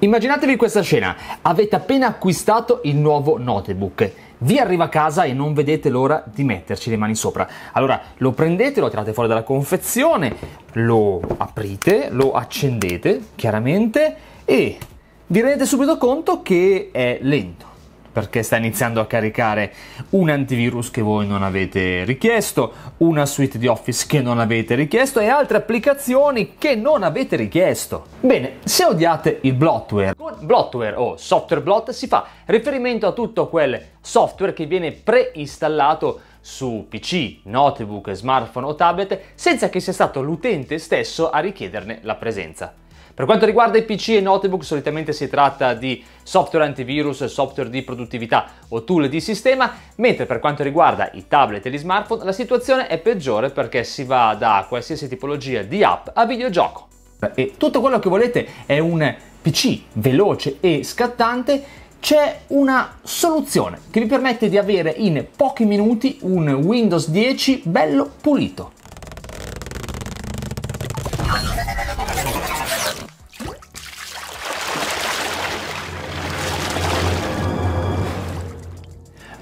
Immaginatevi questa scena, avete appena acquistato il nuovo notebook, vi arriva a casa e non vedete l'ora di metterci le mani sopra. Allora lo prendete, lo tirate fuori dalla confezione, lo aprite, lo accendete chiaramente e vi rendete subito conto che è lento perché sta iniziando a caricare un antivirus che voi non avete richiesto, una suite di Office che non avete richiesto e altre applicazioni che non avete richiesto. Bene, se odiate il blotware, con bloatware o software blot si fa riferimento a tutto quel software che viene preinstallato su PC, notebook, smartphone o tablet senza che sia stato l'utente stesso a richiederne la presenza. Per quanto riguarda i PC e notebook, solitamente si tratta di software antivirus, software di produttività o tool di sistema, mentre per quanto riguarda i tablet e gli smartphone la situazione è peggiore perché si va da qualsiasi tipologia di app a videogioco. E tutto quello che volete è un PC veloce e scattante c'è una soluzione che vi permette di avere in pochi minuti un Windows 10 bello pulito.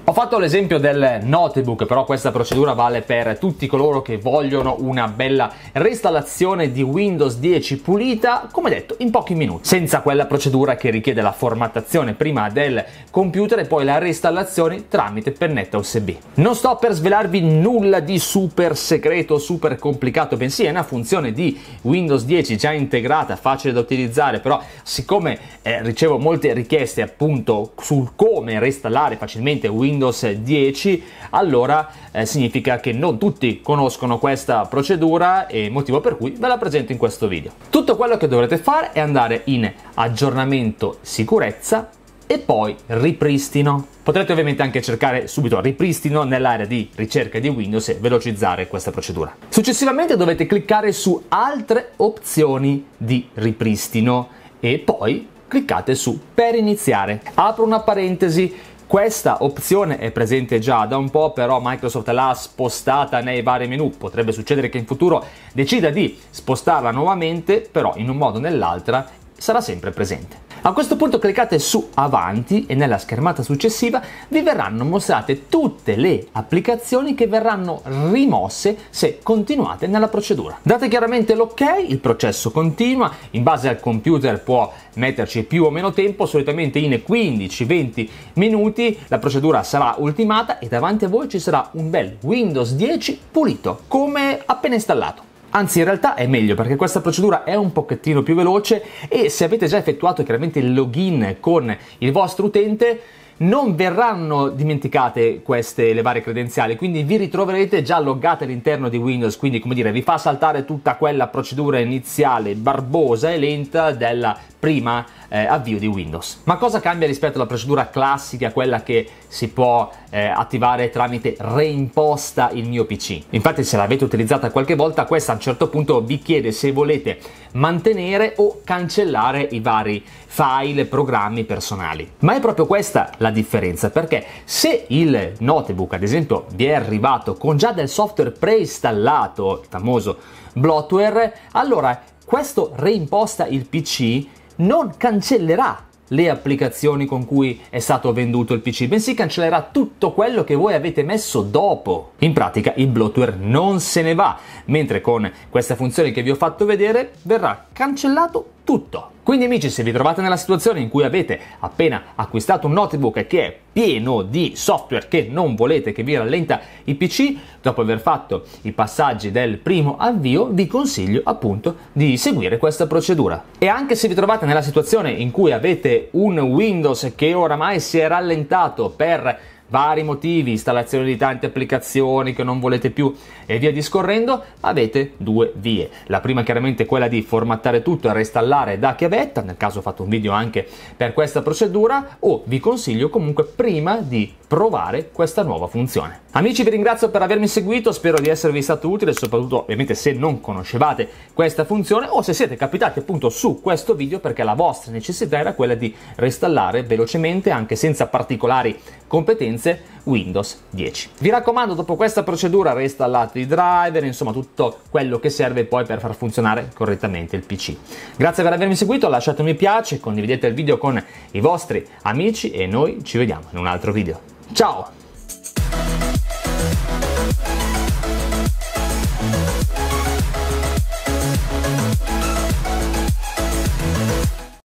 Ho fatto l'esempio del notebook, però questa procedura vale per tutti coloro che vogliono una bella reinstallazione di Windows 10 pulita, come detto, in pochi minuti, senza quella procedura che richiede la formattazione prima del computer e poi la reinstallazione tramite pennetta USB. Non sto per svelarvi nulla di super segreto, super complicato, bensì è una funzione di Windows 10 già integrata, facile da utilizzare, però siccome eh, ricevo molte richieste appunto sul come reinstallare facilmente Windows Windows 10, allora eh, significa che non tutti conoscono questa procedura e motivo per cui ve la presento in questo video. Tutto quello che dovrete fare è andare in aggiornamento sicurezza e poi ripristino. Potrete ovviamente anche cercare subito ripristino nell'area di ricerca di Windows e velocizzare questa procedura. Successivamente dovete cliccare su altre opzioni di ripristino e poi cliccate su per iniziare. Apro una parentesi questa opzione è presente già da un po', però Microsoft l'ha spostata nei vari menu. Potrebbe succedere che in futuro decida di spostarla nuovamente, però in un modo o nell'altro sarà sempre presente. A questo punto cliccate su Avanti e nella schermata successiva vi verranno mostrate tutte le applicazioni che verranno rimosse se continuate nella procedura. Date chiaramente l'ok, il processo continua, in base al computer può metterci più o meno tempo, solitamente in 15-20 minuti la procedura sarà ultimata e davanti a voi ci sarà un bel Windows 10 pulito, come appena installato. Anzi, in realtà è meglio perché questa procedura è un pochettino più veloce e se avete già effettuato chiaramente il login con il vostro utente, non verranno dimenticate queste le varie credenziali, quindi vi ritroverete già loggate all'interno di Windows, quindi come dire, vi fa saltare tutta quella procedura iniziale barbosa e lenta della prima eh, avvio di Windows. Ma cosa cambia rispetto alla procedura classica, quella che si può eh, attivare tramite reimposta il mio PC? Infatti se l'avete utilizzata qualche volta, questa a un certo punto vi chiede se volete mantenere o cancellare i vari file, programmi personali. Ma è proprio questa la differenza, perché se il notebook, ad esempio, vi è arrivato con già del software preinstallato, il famoso bloatware, allora questo reimposta il PC non cancellerà le applicazioni con cui è stato venduto il PC, bensì cancellerà tutto quello che voi avete messo dopo. In pratica il bloatware non se ne va, mentre con questa funzione che vi ho fatto vedere verrà cancellato tutto. Quindi amici, se vi trovate nella situazione in cui avete appena acquistato un notebook che è pieno di software che non volete che vi rallenta i PC, dopo aver fatto i passaggi del primo avvio, vi consiglio appunto di seguire questa procedura. E anche se vi trovate nella situazione in cui avete un Windows che oramai si è rallentato per vari motivi, installazione di tante applicazioni che non volete più e via discorrendo, avete due vie. La prima chiaramente è quella di formattare tutto e reinstallare da chiavetta, nel caso ho fatto un video anche per questa procedura, o vi consiglio comunque prima di provare questa nuova funzione. Amici vi ringrazio per avermi seguito, spero di esservi stato utile, soprattutto ovviamente se non conoscevate questa funzione o se siete capitati appunto su questo video perché la vostra necessità era quella di reinstallare velocemente anche senza particolari competenze Windows 10. Vi raccomando, dopo questa procedura reinstallate i driver, insomma tutto quello che serve poi per far funzionare correttamente il PC. Grazie per avermi seguito, lasciate un mi piace, condividete il video con i vostri amici e noi ci vediamo in un altro video. Ciao!